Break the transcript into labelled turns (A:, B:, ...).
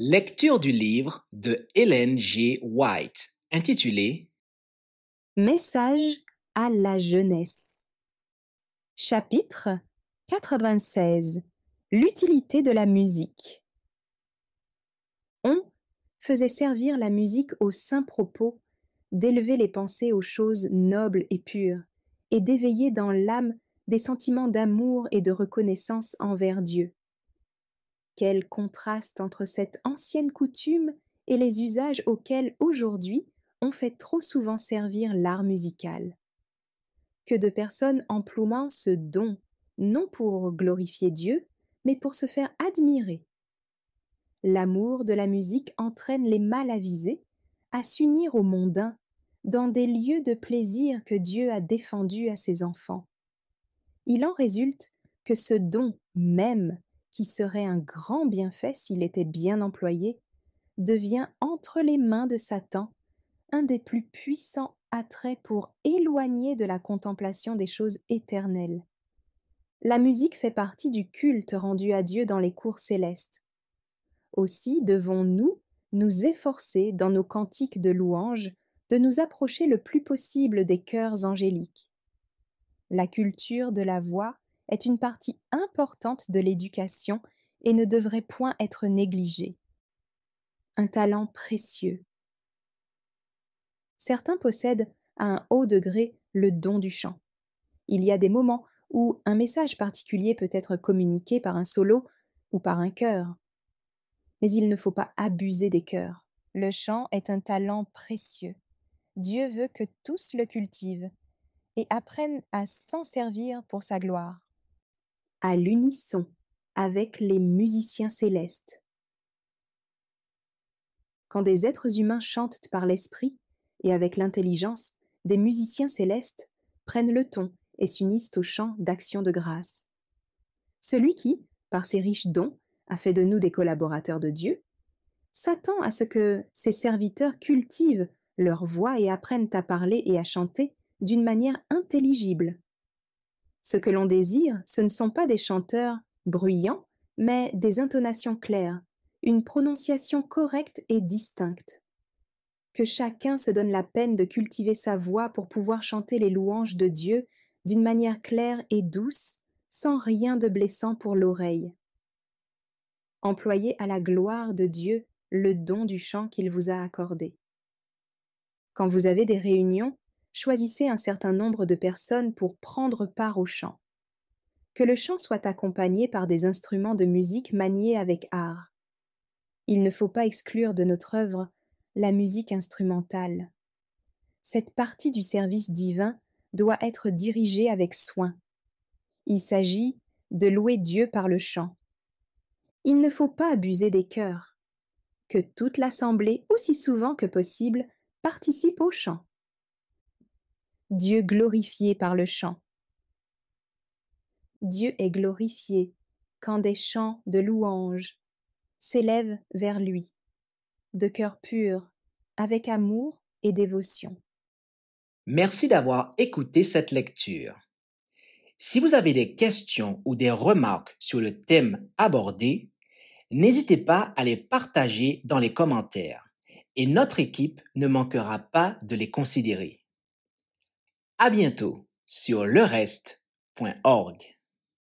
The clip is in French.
A: Lecture du livre de Hélène G. White intitulé Message à la jeunesse. Chapitre 96 L'utilité de la musique. On faisait servir la musique au saint propos d'élever les pensées aux choses nobles et pures et d'éveiller dans l'âme des sentiments d'amour et de reconnaissance envers Dieu. Quel contraste entre cette ancienne coutume et les usages auxquels aujourd'hui on fait trop souvent servir l'art musical. Que de personnes emploument ce don, non pour glorifier Dieu, mais pour se faire admirer. L'amour de la musique entraîne les mal avisés à s'unir au mondains dans des lieux de plaisir que Dieu a défendus à ses enfants. Il en résulte que ce don même qui serait un grand bienfait s'il était bien employé, devient entre les mains de Satan un des plus puissants attraits pour éloigner de la contemplation des choses éternelles. La musique fait partie du culte rendu à Dieu dans les cours célestes. Aussi devons-nous nous efforcer dans nos cantiques de louange de nous approcher le plus possible des cœurs angéliques. La culture de la voix est une partie importante de l'éducation et ne devrait point être négligée. Un talent précieux. Certains possèdent à un haut degré le don du chant. Il y a des moments où un message particulier peut être communiqué par un solo ou par un chœur. Mais il ne faut pas abuser des chœurs. Le chant est un talent précieux. Dieu veut que tous le cultivent et apprennent à s'en servir pour sa gloire à l'unisson avec les musiciens célestes. Quand des êtres humains chantent par l'esprit et avec l'intelligence, des musiciens célestes prennent le ton et s'unissent au chant d'action de grâce. Celui qui, par ses riches dons, a fait de nous des collaborateurs de Dieu, s'attend à ce que ses serviteurs cultivent leur voix et apprennent à parler et à chanter d'une manière intelligible, ce que l'on désire, ce ne sont pas des chanteurs bruyants, mais des intonations claires, une prononciation correcte et distincte. Que chacun se donne la peine de cultiver sa voix pour pouvoir chanter les louanges de Dieu d'une manière claire et douce, sans rien de blessant pour l'oreille. Employez à la gloire de Dieu le don du chant qu'il vous a accordé. Quand vous avez des réunions, choisissez un certain nombre de personnes pour prendre part au chant. Que le chant soit accompagné par des instruments de musique maniés avec art. Il ne faut pas exclure de notre œuvre la musique instrumentale. Cette partie du service divin doit être dirigée avec soin. Il s'agit de louer Dieu par le chant. Il ne faut pas abuser des chœurs. Que toute l'assemblée, aussi souvent que possible, participe au chant. Dieu glorifié par le chant. Dieu est glorifié quand des chants de louange s'élèvent vers lui, de cœur pur, avec amour et dévotion. Merci d'avoir écouté cette lecture. Si vous avez des questions ou des remarques sur le thème abordé, n'hésitez pas à les partager dans les commentaires et notre équipe ne manquera pas de les considérer. À bientôt sur le